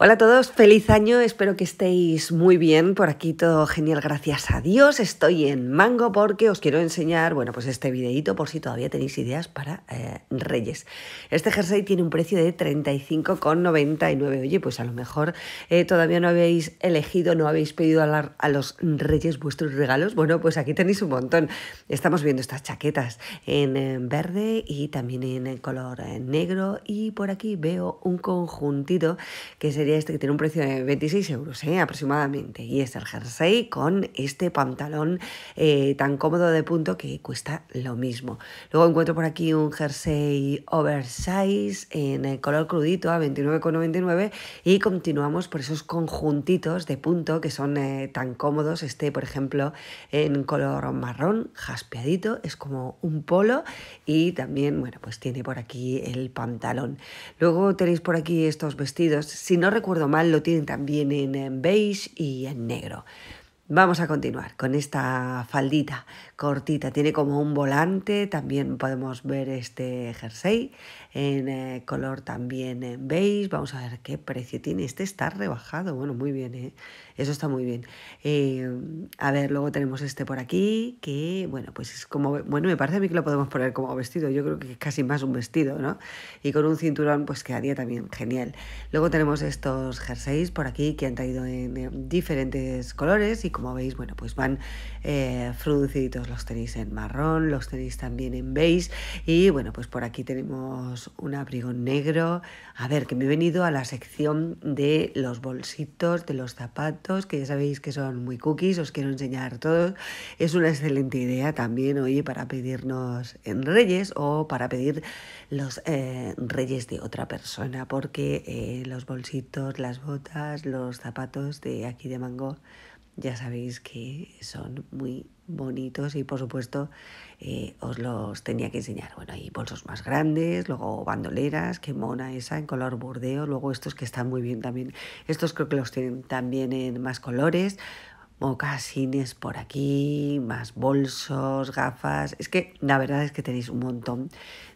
Hola a todos, feliz año, espero que estéis muy bien, por aquí todo genial, gracias a Dios, estoy en Mango porque os quiero enseñar, bueno, pues este videito por si todavía tenéis ideas para eh, Reyes. Este jersey tiene un precio de 35,99, oye, pues a lo mejor eh, todavía no habéis elegido, no habéis pedido a, los Reyes vuestros regalos, bueno, pues aquí tenéis un montón. Estamos viendo estas chaquetas en, eh, verde y también en el color negro y por aquí veo un conjuntito que sería este que tiene un precio de 26 euros ¿eh? aproximadamente. Y es el jersey con este pantalón eh, tan cómodo de punto que cuesta lo mismo. Luego encuentro por aquí un jersey oversize en el color crudito a 29,99 y continuamos por esos conjuntitos de punto que son eh, tan cómodos. Este, por ejemplo, en color marrón, jaspeadito, es como un polo y también, bueno, pues tiene por aquí el pantalón. Luego tenéis por aquí estos vestidos. Si no recuerdo mal, lo tienen también en, beige y en negro. Vamos a continuar con esta faldita cortita. Tiene como un volante, también podemos ver este jersey en eh, color también en beige. Vamos a ver qué precio tiene. Este está rebajado. Bueno, muy bien, ¿eh? Eso está muy bien. Eh, a ver, luego tenemos este por aquí, que, bueno, pues es como... Bueno, me parece a mí que lo podemos poner como vestido. Yo creo que es casi más un vestido, ¿no? Y con un cinturón, pues quedaría también genial. Luego tenemos estos jerseys por aquí que han traído en, diferentes colores y como veis, bueno, pues van eh, Los tenéis en marrón, los tenéis también en beige y, bueno, pues por aquí tenemos un abrigo negro. A ver, que me he venido a la sección de los bolsitos, de los zapatos, que ya sabéis que son muy cookies, os quiero enseñar todos. Es una excelente idea también, hoy para pedirnos en Reyes o para pedir los eh, Reyes de otra persona, porque eh, los bolsitos, las botas, los zapatos de aquí de Mango, ya sabéis que son muy bonitos y por supuesto eh, os los tenía que enseñar. Bueno, hay bolsos más grandes, luego bandoleras, que mona esa en color bordeo, luego estos que están muy bien también, estos creo que los tienen también en más colores, mocasines por aquí, más bolsos, gafas, es que la verdad es que tenéis un montón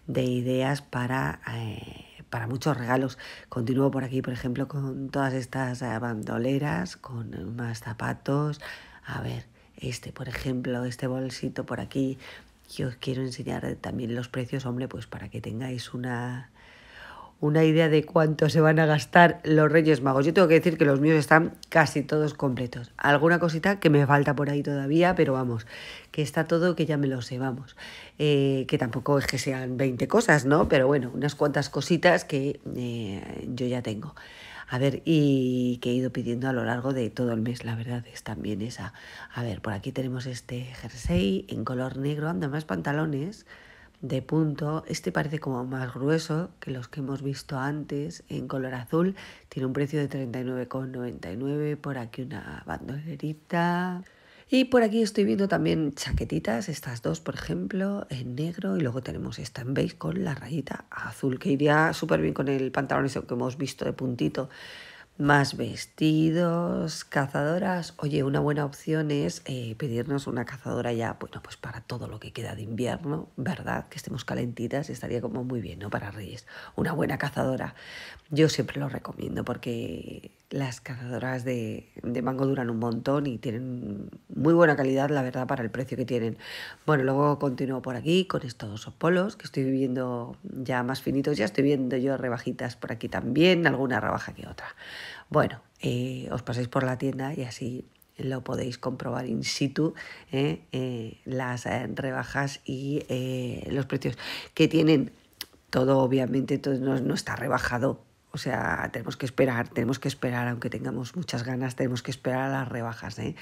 de ideas para... Eh, para muchos regalos. Continúo por aquí, por ejemplo, con todas estas eh, bandoleras, con más zapatos. A ver, este por ejemplo, este bolsito por aquí, yo os quiero enseñar también los precios, hombre, pues para que tengáis una, una idea de cuánto se van a gastar los Reyes Magos. Yo tengo que decir que los míos están casi todos completos. Alguna cosita que me falta por ahí todavía, pero vamos, que está todo que ya me lo sé, vamos. Eh, que tampoco es que sean 20 cosas, ¿no? Pero bueno, unas cuantas cositas que eh, yo ya tengo. A ver, y que he ido pidiendo a lo largo de todo el mes, la verdad es también esa. A ver, por aquí tenemos este jersey en color negro, anda más pantalones de punto. Este parece como más grueso que los que hemos visto antes en color azul. Tiene un precio de 39,99. Por aquí una bandolerita. Y por aquí estoy viendo también chaquetitas, estas dos, por ejemplo, en negro. Y luego tenemos esta en beige con la rayita azul, que iría súper bien con el pantalón ese que hemos visto de puntito más vestidos, cazadoras. Oye, una buena opción es eh, pedirnos una cazadora ya, bueno, pues para todo lo que queda de invierno, ¿verdad? Que estemos calentitas, estaría como muy bien, ¿no? Para Reyes. Una buena cazadora. Yo siempre lo recomiendo porque las cazadoras de, de mango duran un montón y tienen muy buena calidad, la verdad, para el precio que tienen. Bueno, luego continúo por aquí con estos polos que estoy viendo ya más finitos. Ya estoy viendo yo rebajitas por aquí también, alguna rebaja que otra. Bueno, eh, os pasáis por la tienda y así lo podéis comprobar in situ eh, eh, las rebajas y los precios que tienen. Todo obviamente todo no está rebajado o sea, tenemos que esperar, tenemos que esperar, aunque tengamos muchas ganas, tenemos que esperar a las rebajas. ¿eh?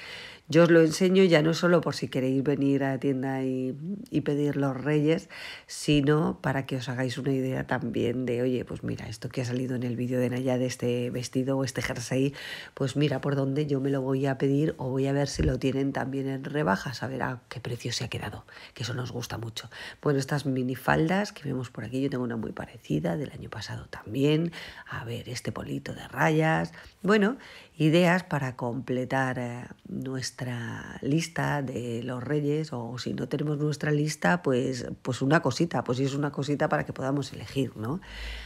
Yo os lo enseño ya no solo por si queréis venir a la tienda y, y, pedir los reyes, sino para que os hagáis una idea también de, oye, pues mira, esto que ha salido en el vídeo de Naya de este vestido o este jersey, pues mira por dónde yo me lo voy a pedir o voy a ver si lo tienen también en rebajas, a ver a qué precio se ha quedado, que eso nos gusta mucho. Bueno, estas minifaldas que vemos por aquí, yo tengo una muy parecida del año pasado también a ver este polito de rayas, bueno, ideas para completar eh, nuestra lista de los reyes o si no tenemos nuestra lista, pues, pues una cosita, pues si es una cosita para que podamos elegir, ¿no?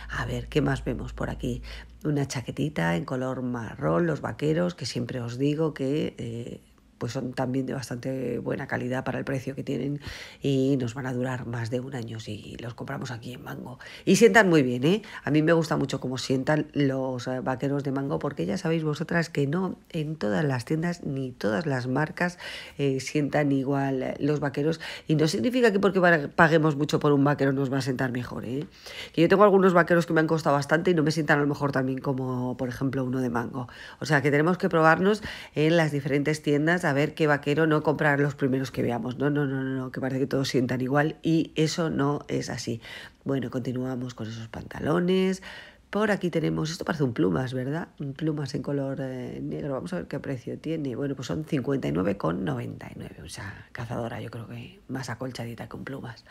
A ver, ¿qué más vemos por aquí? Una chaquetita en color marrón, los vaqueros, que siempre os digo que eh, pues son también de bastante buena calidad para el precio que tienen y nos van a durar más de un año si los compramos aquí en Mango. Y sientan muy bien, ¿eh? A mí me gusta mucho cómo sientan los eh, vaqueros de Mango porque ya sabéis vosotras que no en todas las tiendas ni todas las marcas eh, sientan igual eh, los vaqueros y no significa que porque paguemos mucho por un vaquero nos va a sentar mejor, ¿eh? Que yo tengo algunos vaqueros que me han costado bastante y no me sientan a lo mejor también como, por ejemplo, uno de Mango. O sea que tenemos que probarnos en las diferentes tiendas a ver qué vaquero no comprar los primeros que veamos. No, no, no, no, que parece que todos sientan igual y eso no es así. Bueno, continuamos con esos pantalones, por aquí tenemos, esto parece un plumas, ¿verdad? plumas en color eh, negro, vamos a ver qué precio tiene. Bueno, pues son 59,99, o sea, cazadora yo creo que más acolchadita un plumas.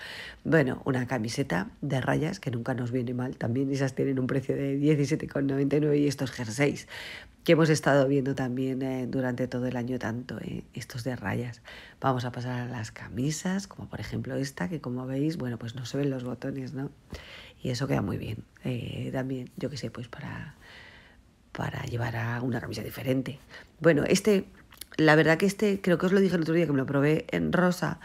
Bueno, una camiseta de rayas que nunca nos viene mal, también esas tienen un precio de 17,99 y estos jerseys que hemos estado viendo también eh, durante todo el año tanto, eh, estos de rayas. Vamos a pasar a las camisas, como por ejemplo esta, que como veis, bueno, pues no se ven los botones, ¿no? Y eso queda muy bien. Eh, también, yo qué sé, pues para, para llevar a una camisa diferente. Bueno, este, la verdad que este, creo que os lo dije el otro día que me lo probé en rosa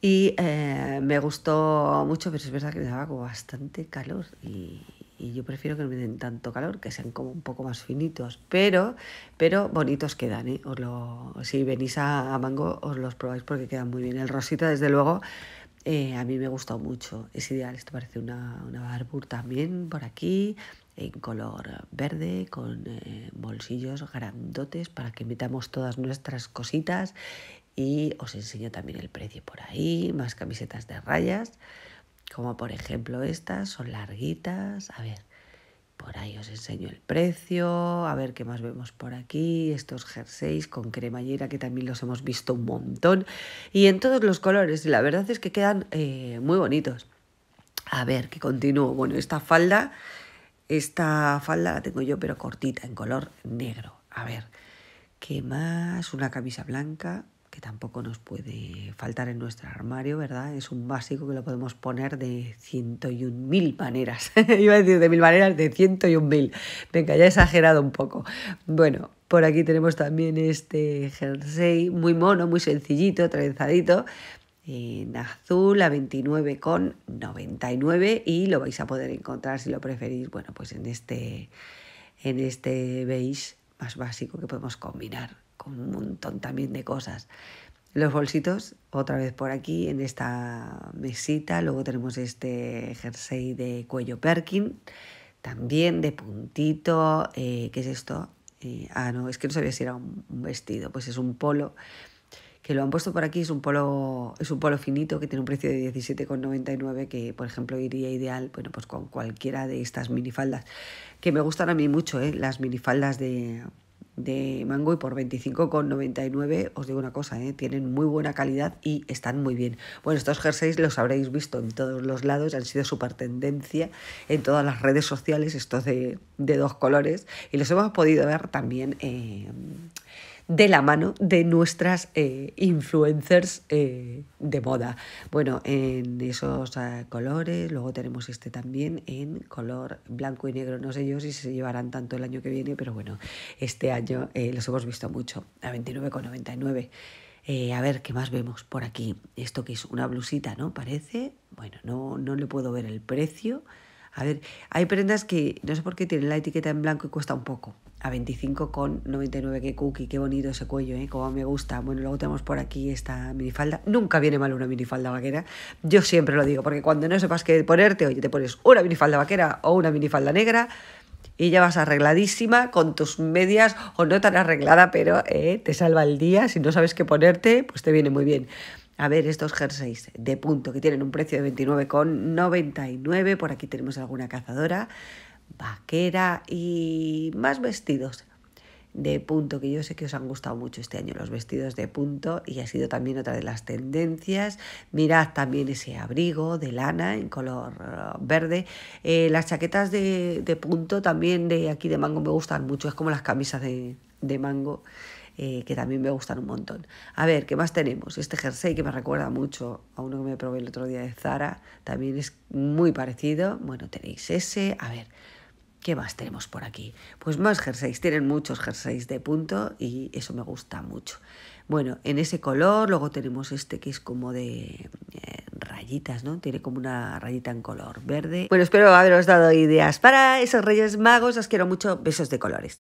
y eh, me gustó mucho, pero es verdad que me daba como bastante calor y, yo prefiero que no me den tanto calor, que sean como un poco más finitos, pero, pero bonitos quedan, ¿eh? Os lo, si venís a, a, Mango os los probáis porque quedan muy bien. El rosita, desde luego, eh, a mí me ha gustado mucho, es ideal, esto parece una, una también por aquí, en color verde, con eh, bolsillos grandotes para que metamos todas nuestras cositas y os enseño también el precio por ahí, más camisetas de rayas, como por ejemplo estas, son larguitas, a ver, por ahí os enseño el precio, a ver qué más vemos por aquí, estos jerseys con cremallera que también los hemos visto un montón y en todos los colores, la verdad es que quedan eh, muy bonitos. A ver, que continúo. Bueno, esta falda, esta falda la tengo yo pero cortita, en color negro. A ver, ¿qué más? Una camisa blanca, que tampoco nos puede faltar en nuestro armario, ¿verdad? Es un básico que lo podemos poner de 101.000 maneras. Iba a decir de mil maneras, de 101.000. Venga, ya he exagerado un poco. Bueno, por aquí tenemos también este jersey muy mono, muy sencillito, trenzadito, en azul a 29,99 y lo vais a poder encontrar si lo preferís, bueno, pues en este, en este beige más básico que podemos combinar con un montón también de cosas. Los bolsitos, otra vez por aquí, en esta mesita. Luego tenemos este jersey de cuello Perkin, también de puntito. Eh, ¿Qué es esto? Eh, ah, no, es que no sabía si era un, vestido. Pues es un polo que lo han puesto por aquí. Es un polo, es un polo finito que tiene un precio de 17,99 que, por ejemplo, iría ideal bueno, pues con cualquiera de estas minifaldas que me gustan a mí mucho, eh, las minifaldas de, de mango y por 25,99 os digo una cosa, ¿eh? tienen muy buena calidad y están muy bien. Bueno, estos jerseys los habréis visto en todos los lados, han sido super tendencia en todas las redes sociales, estos de, dos colores, y los hemos podido ver también. en eh, de la mano de nuestras eh, influencers eh, de moda. Bueno, en esos eh, colores, luego tenemos este también en color blanco y negro. No sé yo si se llevarán tanto el año que viene, pero bueno, este año los hemos visto mucho, a 29,99. Eh, a ver, ¿qué más vemos por aquí? Esto que es una blusita, ¿no? Parece. Bueno, no, no le puedo ver el precio. A ver, hay prendas que no sé por qué tienen la etiqueta en blanco y cuesta un poco. A 25,99 que cookie, qué bonito ese cuello, ¿eh? Como me gusta. Bueno, luego tenemos por aquí esta minifalda. Nunca viene mal una minifalda vaquera. Yo siempre lo digo, porque cuando no sepas qué ponerte, oye, te pones una minifalda vaquera o una minifalda negra y ya vas arregladísima con tus medias o no tan arreglada, pero eh, te salva el día. Si no sabes qué ponerte, pues te viene muy bien a ver estos jerseys de punto que tienen un precio de 29,99. Por aquí tenemos alguna cazadora, vaquera y más vestidos de punto, que yo sé que os han gustado mucho este año los vestidos de punto y ha sido también otra de las tendencias. Mirad también ese abrigo de lana en color uh, verde. Eh, las chaquetas de, punto también de aquí de mango me gustan mucho, es como las camisas de, de mango eh, que también me gustan un montón. A ver, ¿qué más tenemos? Este jersey que me recuerda mucho a uno que me probé el otro día de Zara, también es muy parecido. Bueno, tenéis ese. A ver, ¿Qué más tenemos por aquí? Pues más jerseys, tienen muchos jerseys de punto y eso me gusta mucho. Bueno, en ese color, luego tenemos este que es como de eh, rayitas, ¿no? Tiene como una rayita en color verde. Bueno, espero haberos dado ideas para esos Reyes Magos, os quiero mucho, besos de colores.